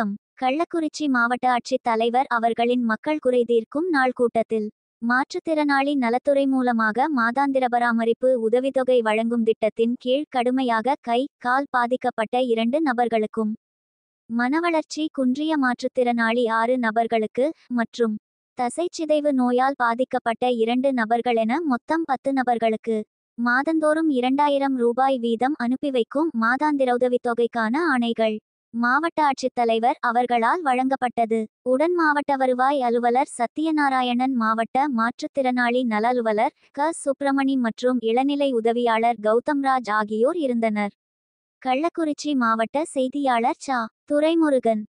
வணக்கம் கள்ளக்குறிச்சி மாவட்ட ஆட்சித் தலைவர் அவர்களின் மக்கள் குறைதீர்க்கும் நாள் கூட்டத்தில் மாற்றுத்திறனாளி நலத்துறை மூலமாக மாதாந்திர பராமரிப்பு உதவித்தொகை வழங்கும் திட்டத்தின் கீழ் கடுமையாக கை கால் பாதிக்கப்பட்ட இரண்டு நபர்களுக்கும் மனவளர்ச்சி குன்றிய மாற்றுத்திறனாளி ஆறு நபர்களுக்கு மற்றும் தசைச்சிதைவு நோயால் பாதிக்கப்பட்ட இரண்டு நபர்கள் என மொத்தம் பத்து நபர்களுக்கு மாதந்தோறும் இரண்டாயிரம் ரூபாய் வீதம் அனுப்பி வைக்கும் மாதாந்திர உதவித்தொகைக்கான ஆணைகள் மாவட்ட ஆட்சித்தலைவர் அவர்களால் வழங்கப்பட்டது உடன் மாவட்ட வருவாய் அலுவலர் சத்தியநாராயணன் மாவட்ட மாற்றுத்திறனாளி நல அலுவலர் க சுப்பிரமணி மற்றும் இளநிலை உதவியாளர் கௌதம்ராஜ் ஆகியோர் இருந்தனர் கள்ளக்குறிச்சி மாவட்ட செய்தியாளர் சா துரைமுருகன்